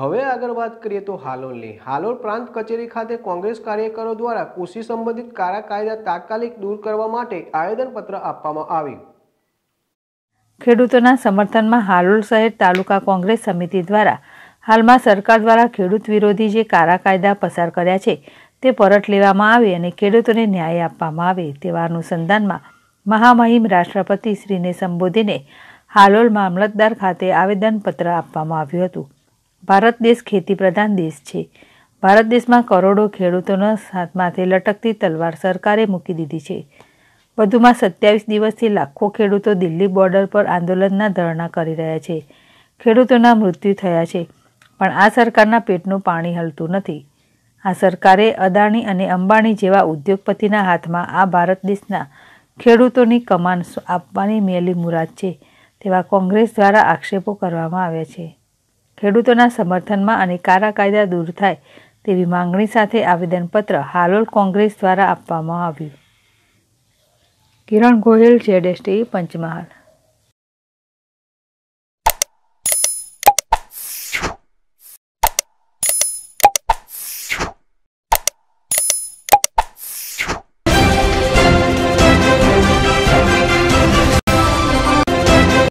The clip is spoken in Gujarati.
હવે આગળ વાત કરીએ તો હાલોલની હાલોલ પ્રાંત કચેરી ખાતે કોંગ્રેસ કાર્યકરો દ્વારા કૃષિ સંબંધિત કારા કાયદા તાત્કાલિક દૂર કરવા માટે આવેદનપત્ર આપવામાં આવ્યું ખેડૂતોના સમર્થનમાં હાલોલ શહેર તાલુકા કોંગ્રેસ સમિતિ દ્વારા હાલમાં સરકાર દ્વારા ખેડૂત વિરોધી જે કારા કાયદા પસાર કર્યા છે તે પરત લેવામાં આવે અને ખેડૂતોને ન્યાય આપવામાં આવે તેવા અનુસંધાનમાં મહામહિમ રાષ્ટ્રપતિ શ્રીને સંબોધીને હાલોલ મામલતદાર ખાતે આવેદનપત્ર આપવામાં આવ્યું હતું ભારત દેશ ખેતી પ્રધાન દેશ છે ભારત દેશમાં કરોડો ખેડૂતોના હાથમાંથી લટકતી તલવાર સરકારે મૂકી દીધી છે વધુમાં સત્યાવીસ દિવસથી લાખો ખેડૂતો દિલ્હી બોર્ડર પર આંદોલનના ધરણા કરી રહ્યા છે ખેડૂતોના મૃત્યુ થયા છે પણ આ સરકારના પેટનું પાણી હલતું નથી આ સરકારે અદાણી અને અંબાણી જેવા ઉદ્યોગપતિના હાથમાં આ ભારત દેશના ખેડૂતોની કમાન આપવાની મેલી મુરાદ છે તેવા કોંગ્રેસ દ્વારા આક્ષેપો કરવામાં આવ્યા છે ખેડૂતોના સમર્થનમાં અને કારા કાયદા દૂર થાય તેવી માંગણી સાથે આવેદનપત્ર હાલોલ કોંગ્રેસ દ્વારા આપવામાં આવ્યું કિરણ ગોહિલ જેડ પંચમહાલ